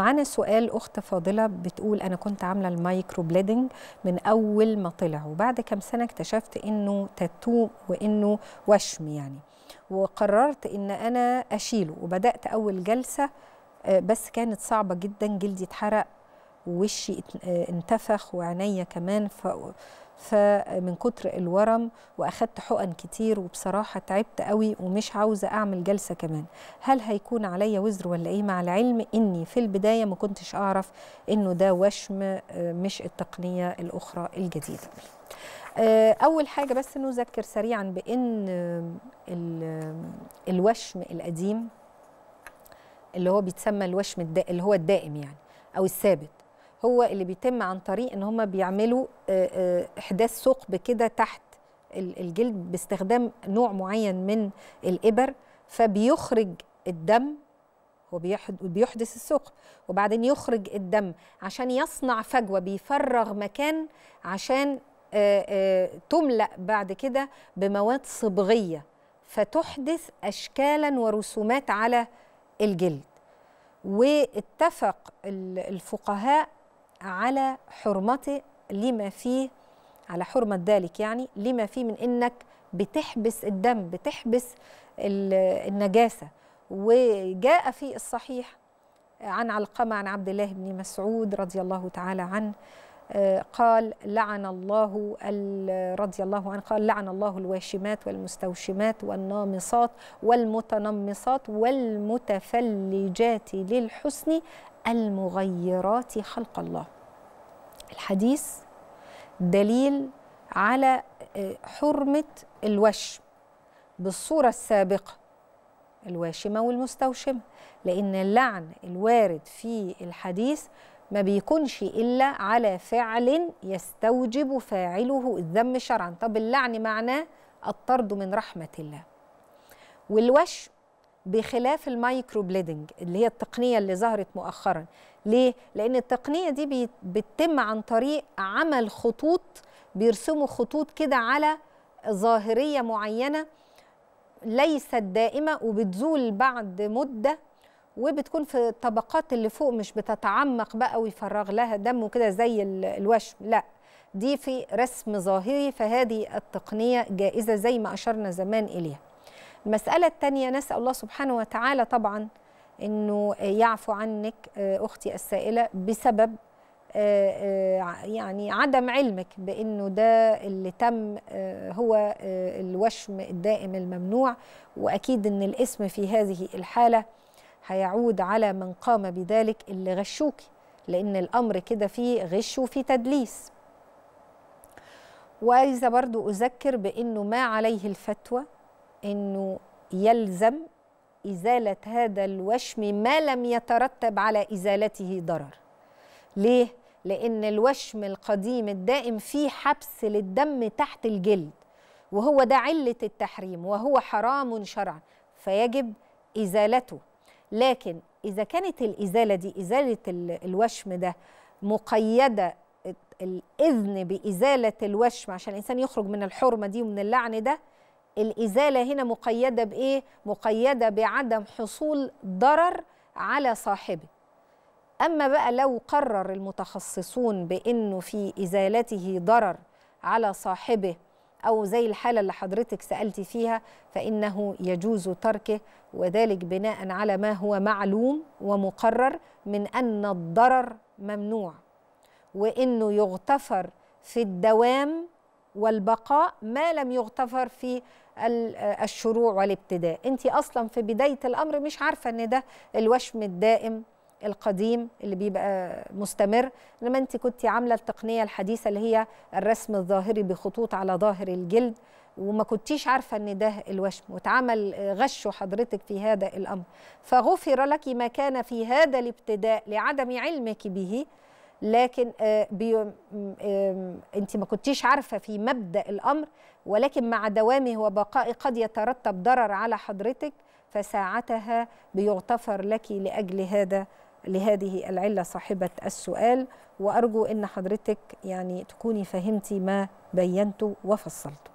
معانا سؤال اخت فاضله بتقول انا كنت عامله المايكرو بليدنج من اول ما طلع وبعد كام سنه اكتشفت انه تاتو وانه وشم يعني وقررت ان انا اشيله وبدات اول جلسه آه، بس كانت صعبه جدا جلدي اتحرق ووشي آه، انتفخ وعينيا كمان ف فمن كتر الورم واخدت حقن كتير وبصراحه تعبت قوي ومش عاوزه اعمل جلسه كمان هل هيكون عليا وزر ولا ايه مع العلم اني في البدايه ما كنتش اعرف انه ده وشم آه، مش التقنيه الاخرى الجديده آه، اول حاجه بس نذكر سريعا بان آه، الوشم القديم اللي هو بيتسمى الوشم الدائم اللي هو الدائم يعني او الثابت هو اللي بيتم عن طريق ان هم بيعملوا احداث ثقب كده تحت الجلد باستخدام نوع معين من الابر فبيخرج الدم وبيحدث الثقب وبعدين يخرج الدم عشان يصنع فجوه بيفرغ مكان عشان تملا بعد كده بمواد صبغيه فتحدث اشكالا ورسومات على الجلد واتفق الفقهاء على حرمته لما فيه على حرمة ذلك يعني لما فيه من إنك بتحبس الدم بتحبس النجاسة وجاء في الصحيح عن علقمة عن عبد الله بن مسعود رضي الله تعالى عنه آه، قال لعن الله رضي الله عنه قال لعن الله الواشمات والمستوشمات والنامصات والمتنمصات والمتفلجات للحسن المغيرات خلق الله الحديث دليل على آه، حرمة الوشم بالصورة السابقة الواشمة والمستوشمة لأن اللعن الوارد في الحديث ما بيكونش إلا على فعل يستوجب فاعله الذم شرعا طب اللعن معناه الطرد من رحمة الله والوشم بخلاف المايكرو بليدنج اللي هي التقنيه اللي ظهرت مؤخرا ليه لان التقنيه دي بتتم عن طريق عمل خطوط بيرسموا خطوط كده على ظاهريه معينه ليست دائمه وبتزول بعد مده وبتكون في الطبقات اللي فوق مش بتتعمق بقى ويفرغ لها دم وكده زي الوشم لا دي في رسم ظاهري فهذه التقنيه جائزه زي ما اشرنا زمان اليها المسألة الثانية نسأل الله سبحانه وتعالى طبعا أنه يعفو عنك آه، أختي السائلة بسبب آه، آه، يعني عدم علمك بأنه ده اللي تم هو الوشم الدائم الممنوع وأكيد أن الاسم في هذه الحالة هيعود على من قام بذلك اللي غشوكي لأن الأمر كده فيه غش وفيه تدليس وعايزة برضو أذكر بأنه ما عليه الفتوى أنه يلزم إزالة هذا الوشم ما لم يترتب على إزالته ضرر ليه؟ لأن الوشم القديم الدائم فيه حبس للدم تحت الجلد وهو ده علة التحريم وهو حرام شرعا فيجب إزالته لكن إذا كانت الإزالة دي إزالة الوشم ده مقيدة الإذن بإزالة الوشم عشان الإنسان يخرج من الحرمة دي ومن اللعن ده الإزالة هنا مقيدة بإيه؟ مقيدة بعدم حصول ضرر على صاحبه أما بقى لو قرر المتخصصون بأنه في إزالته ضرر على صاحبه أو زي الحالة اللي حضرتك سألتي فيها فإنه يجوز تركه وذلك بناء على ما هو معلوم ومقرر من أن الضرر ممنوع وإنه يغتفر في الدوام والبقاء ما لم يغتفر في الشروع والابتداء انت اصلا في بدايه الامر مش عارفه ان ده الوشم الدائم القديم اللي بيبقى مستمر انما انت كنت عامله التقنيه الحديثه اللي هي الرسم الظاهري بخطوط على ظاهر الجلد وما كنتيش عارفه ان ده الوشم واتعمل غش حضرتك في هذا الامر فغفر لك ما كان في هذا الابتداء لعدم علمك به لكن آه، آه، انت ما كنتيش عارفه في مبدا الامر ولكن مع دوامه وبقائه قد يترتب ضرر على حضرتك فساعتها بيغتفر لك لاجل هذا لهذه العله صاحبه السؤال وارجو ان حضرتك يعني تكوني فهمتي ما بينته وفصلته